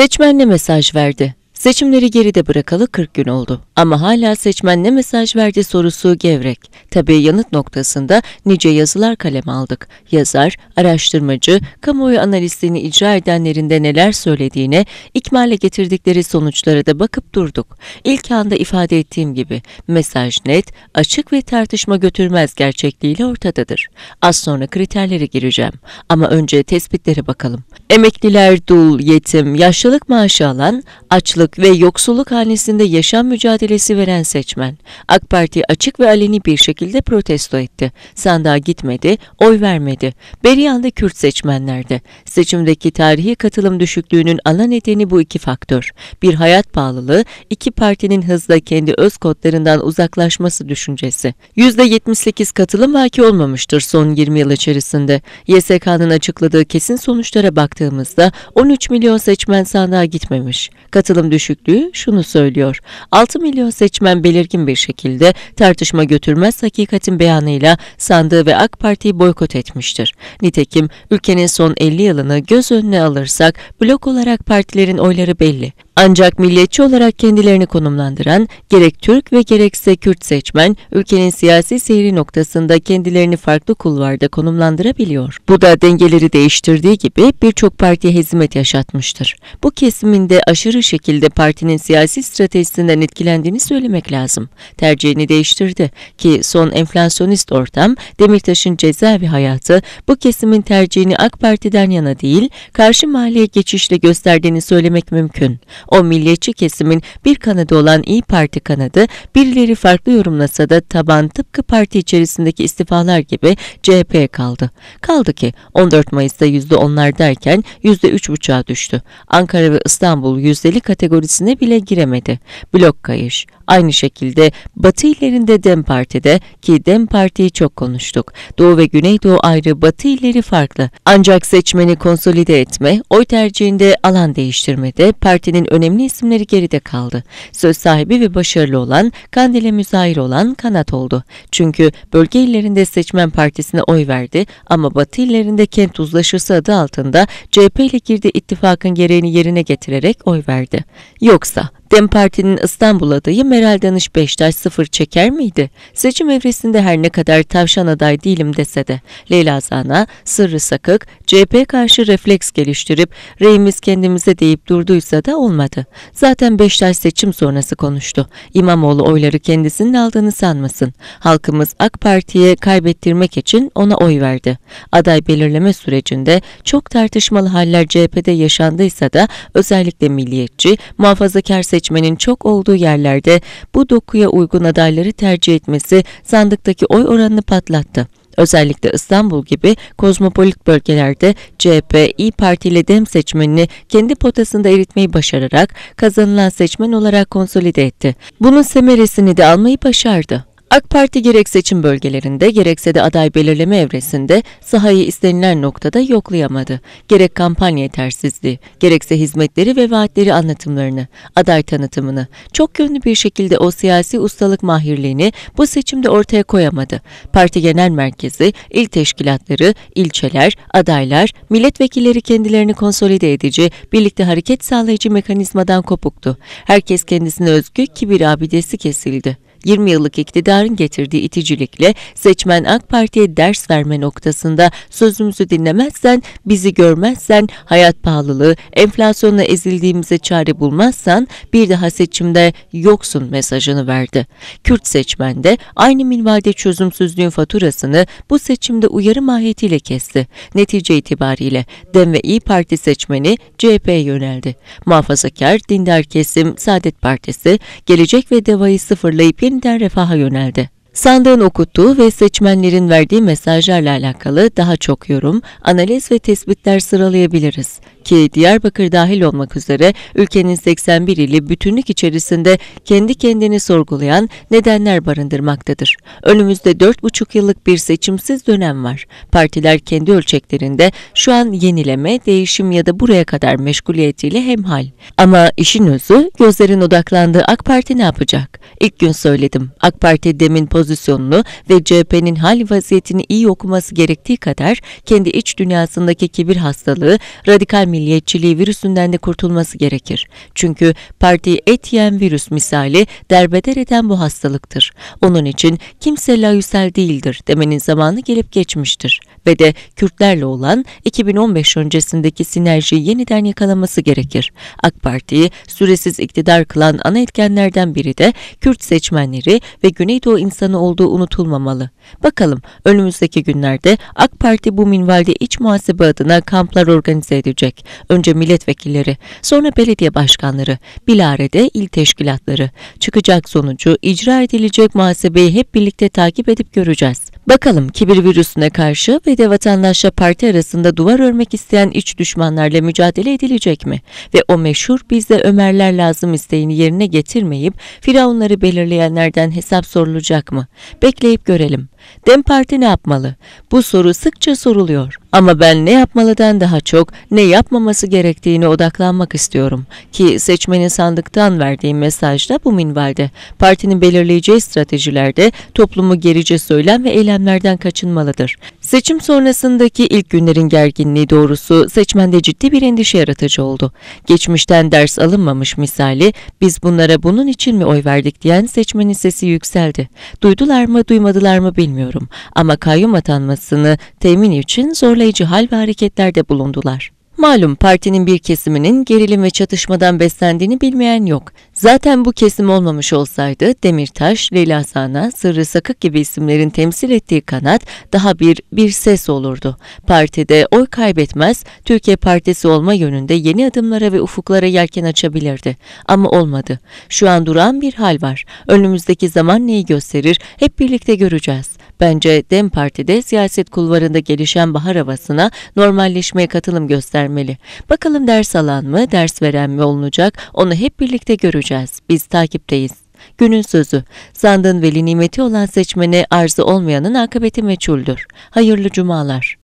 Seçmenle mesaj verdi. Seçimleri geride bırakalı 40 gün oldu. Ama hala seçmen ne mesaj verdi sorusu gevrek. Tabii yanıt noktasında nice yazılar kaleme aldık. Yazar, araştırmacı, kamuoyu analistini icra edenlerinde neler söylediğine, ikmale getirdikleri sonuçlara da bakıp durduk. İlk anda ifade ettiğim gibi mesaj net, açık ve tartışma götürmez gerçekliğiyle ortadadır. Az sonra kriterlere gireceğim. Ama önce tespitlere bakalım. Emekliler, dul, yetim, yaşlılık maaşı alan, açlık, Açlık ve yoksulluk hanesinde yaşam mücadelesi veren seçmen, AK Parti açık ve aleni bir şekilde protesto etti. Sandığa gitmedi, oy vermedi. Beriyan'da Kürt seçmenlerdi. Seçimdeki tarihi katılım düşüklüğünün ana nedeni bu iki faktör. Bir hayat pahalılığı, iki partinin hızla kendi öz kodlarından uzaklaşması düşüncesi. %78 katılım vaki olmamıştır son 20 yıl içerisinde. YSK'nın açıkladığı kesin sonuçlara baktığımızda 13 milyon seçmen sandığa gitmemiş. Katılım düşüklüğü şunu söylüyor. 6 milyon seçmen belirgin bir şekilde tartışma götürmez hakikatin beyanıyla sandığı ve AK Parti'yi boykot etmiştir. Nitekim ülkenin son 50 yılını göz önüne alırsak blok olarak partilerin oyları belli. Ancak milliyetçi olarak kendilerini konumlandıran gerek Türk ve gerekse Kürt seçmen ülkenin siyasi seyri noktasında kendilerini farklı kulvarda konumlandırabiliyor. Bu da dengeleri değiştirdiği gibi birçok partiye hizmet yaşatmıştır. Bu kesiminde aşırı şekilde partinin siyasi stratejisinden etkilendiğini söylemek lazım. Tercihini değiştirdi ki son enflasyonist ortam Demirtaş'ın cezaevi hayatı bu kesimin tercihini AK Parti'den yana değil karşı mahalleye geçişle gösterdiğini söylemek mümkün. O milliyetçi kesimin bir kanadı olan İyi Parti kanadı birileri farklı yorumlasa da taban tıpkı parti içerisindeki istifalar gibi CHP'ye kaldı. Kaldı ki 14 Mayıs'ta %10'lar derken %3,5'a düştü. Ankara ve İstanbul yüzdeli kategorisine bile giremedi. Blok kayış. Aynı şekilde Batı illerinde Dem Parti'de ki Dem Parti'yi çok konuştuk. Doğu ve Güneydoğu ayrı, Batı illeri farklı. Ancak seçmeni konsolide etme, oy tercihinde alan değiştirmede partinin önemli isimleri geride kaldı. Söz sahibi ve başarılı olan Kandil'e müzahir olan Kanat oldu. Çünkü bölge illerinde seçmen partisine oy verdi ama batı illerinde kent uzlaşısı adı altında CHP ile girdiği ittifakın gereğini yerine getirerek oy verdi. Yoksa Dem Parti'nin İstanbul adayı Meral Danış Beştaş sıfır çeker miydi? Seçim evresinde her ne kadar tavşan aday değilim dese de Leyla Zana, Sırrı Sakık, CHP karşı refleks geliştirip reyimiz kendimize deyip durduysa da olmadı. Zaten Beştaş seçim sonrası konuştu. İmamoğlu oyları kendisinin aldığını sanmasın. Halkımız AK Parti'ye kaybettirmek için ona oy verdi. Aday belirleme sürecinde çok tartışmalı haller CHP'de yaşandıysa da özellikle milliyetçi, muhafazakar seçimler seçmenin çok olduğu yerlerde bu dokuya uygun adayları tercih etmesi sandıktaki oy oranını patlattı. Özellikle İstanbul gibi kozmopolit bölgelerde CHP, İyi Parti ile DEM seçmenini kendi potasında eritmeyi başararak kazanılan seçmen olarak konsolide etti. Bunun semeresini de almayı başardı. AK Parti gerek seçim bölgelerinde gerekse de aday belirleme evresinde sahayı istenilen noktada yoklayamadı. Gerek kampanya yetersizliği, gerekse hizmetleri ve vaatleri anlatımlarını, aday tanıtımını, çok yönlü bir şekilde o siyasi ustalık mahirliğini bu seçimde ortaya koyamadı. Parti genel merkezi, il teşkilatları, ilçeler, adaylar, milletvekilleri kendilerini konsolide edici, birlikte hareket sağlayıcı mekanizmadan kopuktu. Herkes kendisine özgü kibir abidesi kesildi. 20 yıllık iktidarın getirdiği iticilikle seçmen AK Parti'ye ders verme noktasında sözümüzü dinlemezsen, bizi görmezsen, hayat pahalılığı, enflasyonla ezildiğimize çare bulmazsan bir daha seçimde yoksun mesajını verdi. Kürt seçmen de aynı minvalde çözümsüzlüğün faturasını bu seçimde uyarı mahiyetiyle kesti. Netice itibariyle DEM ve İyi Parti seçmeni CHP'ye yöneldi. Muhafazakar, dindar kesim, Saadet Partisi, Gelecek ve Deva'yı sıfırlayıp yeniden refaha yöneldi. Sandığın okuttuğu ve seçmenlerin verdiği mesajlarla alakalı daha çok yorum, analiz ve tespitler sıralayabiliriz ki Diyarbakır dahil olmak üzere ülkenin 81 ili bütünlük içerisinde kendi kendini sorgulayan nedenler barındırmaktadır. Önümüzde 4,5 yıllık bir seçimsiz dönem var. Partiler kendi ölçeklerinde şu an yenileme, değişim ya da buraya kadar meşguliyetiyle hemhal. Ama işin özü gözlerin odaklandığı AK Parti ne yapacak? İlk gün söyledim. AK Parti demin pozisyonunu ve CHP'nin hal vaziyetini iyi okuması gerektiği kadar kendi iç dünyasındaki kibir hastalığı, radikal milliyetçiliği virüsünden de kurtulması gerekir. Çünkü parti et yiyen virüs misali derbeder eden bu hastalıktır. Onun için kimse layüsel değildir demenin zamanı gelip geçmiştir ve de Kürtlerle olan 2015 öncesindeki sinerjiyi yeniden yakalaması gerekir. AK Parti'yi süresiz iktidar kılan ana etkenlerden biri de Kürt seçmenleri ve Güneydoğu insanı olduğu unutulmamalı. Bakalım önümüzdeki günlerde AK Parti bu minvalde iç muhasebe adına kamplar organize edecek. Önce milletvekilleri, sonra belediye başkanları, bilarede il teşkilatları. Çıkacak sonucu, icra edilecek muhasebeyi hep birlikte takip edip göreceğiz. Bakalım kibir virüsüne karşı ve de vatandaşla parti arasında duvar örmek isteyen iç düşmanlarla mücadele edilecek mi? Ve o meşhur bizde Ömerler lazım isteğini yerine getirmeyip firavunları belirleyenlerden hesap sorulacak mı? Bekleyip görelim. Dem Parti ne yapmalı? Bu soru sıkça soruluyor. Ama ben ne yapmalıdan daha çok ne yapmaması gerektiğine odaklanmak istiyorum. Ki seçmenin sandıktan verdiği mesaj da bu minvalde. Partinin belirleyeceği stratejilerde toplumu gerice söylem ve eylemlerden kaçınmalıdır. Seçim sonrasındaki ilk günlerin gerginliği doğrusu seçmende ciddi bir endişe yaratıcı oldu. Geçmişten ders alınmamış misali biz bunlara bunun için mi oy verdik diyen seçmenin sesi yükseldi. Duydular mı duymadılar mı bilmiyorum ama kayyum atanmasını temin için zorlayıcı hal ve hareketlerde bulundular. Malum partinin bir kesiminin gerilim ve çatışmadan beslendiğini bilmeyen yok. Zaten bu kesim olmamış olsaydı Demirtaş, Leyla Sana, Sırrı Sakık gibi isimlerin temsil ettiği kanat daha bir bir ses olurdu. Partide oy kaybetmez, Türkiye Partisi olma yönünde yeni adımlara ve ufuklara yelken açabilirdi. Ama olmadı. Şu an duran bir hal var. Önümüzdeki zaman neyi gösterir hep birlikte göreceğiz. Bence DEM Parti'de siyaset kulvarında gelişen bahar havasına normalleşmeye katılım göstermeli. Bakalım ders alan mı, ders veren mi olunacak onu hep birlikte göreceğiz. Biz takipteyiz. Günün sözü, sandığın veli nimeti olan seçmene arzı olmayanın akıbeti meçhuldür. Hayırlı cumalar.